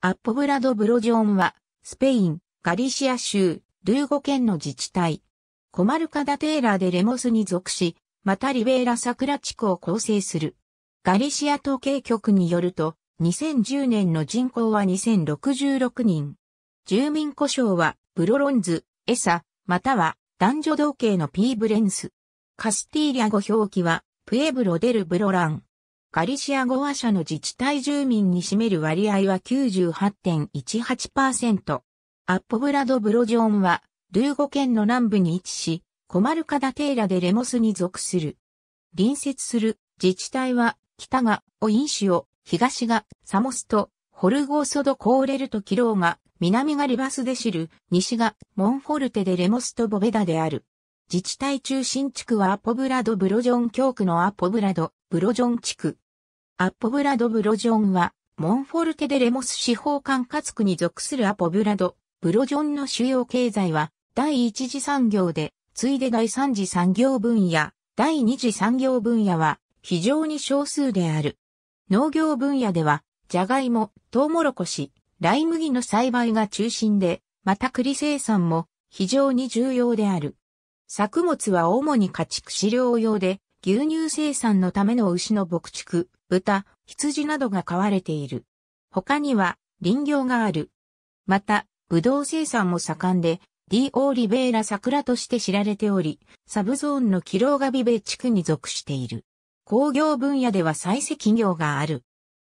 アッポブラド・ブロジョンは、スペイン、ガリシア州、ルーゴ県の自治体。コマルカ・ダ・テーラでレモスに属し、またリベーラ・サクラ地区を構成する。ガリシア統計局によると、2010年の人口は2066人。住民故障は、ブロロンズ、エサ、または、男女同系のピーブレンス。カスティーリャ語表記は、プエブロ・デル・ブロラン。ガリシア語話者の自治体住民に占める割合は98.18%。アッポブラド・ブロジョンは、ルーゴ県の南部に位置し、コマルカダテーラでレモスに属する。隣接する自治体は、北がオインシオ、東がサモスト、ホルゴーソド・コーレルト・キローが、南がリバスデシル、西がモンフォルテでレモスとボベダである。自治体中心地区はアポブラド・ブロジョン教区のアポブラド、ブロジョン地区。アポブラド・ブロジョンは、モンフォルテ・デ・レモス司法管轄区に属するアポブラド・ブロジョンの主要経済は、第一次産業で、ついで第三次産業分野、第二次産業分野は、非常に少数である。農業分野では、ジャガイモ、トウモロコシ、ライ麦の栽培が中心で、また栗生産も非常に重要である。作物は主に家畜飼料用で、牛乳生産のための牛の牧畜、豚、羊などが飼われている。他には林業がある。また、ブドウ生産も盛んで、ディオーリベーラ桜として知られており、サブゾーンのキローガビベ地区に属している。工業分野では採石業がある。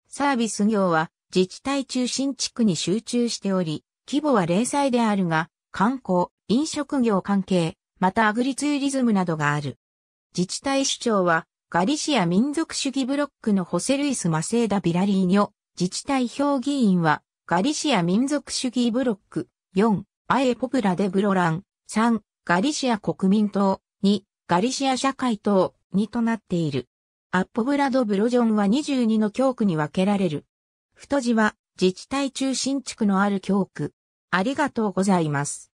サービス業は自治体中心地区に集中しており、規模は零細であるが、観光、飲食業関係、またアグリツーリズムなどがある。自治体首長は、ガリシア民族主義ブロックのホセルイス・マセーダ・ビラリーニョ、自治体評議員は、ガリシア民族主義ブロック、4、アエ・ポプラ・デ・ブロラン、3、ガリシア国民党、2、ガリシア社会党、2となっている。アッポブラド・ブロジョンは22の教区に分けられる。太字は自治体中心地区のある教区。ありがとうございます。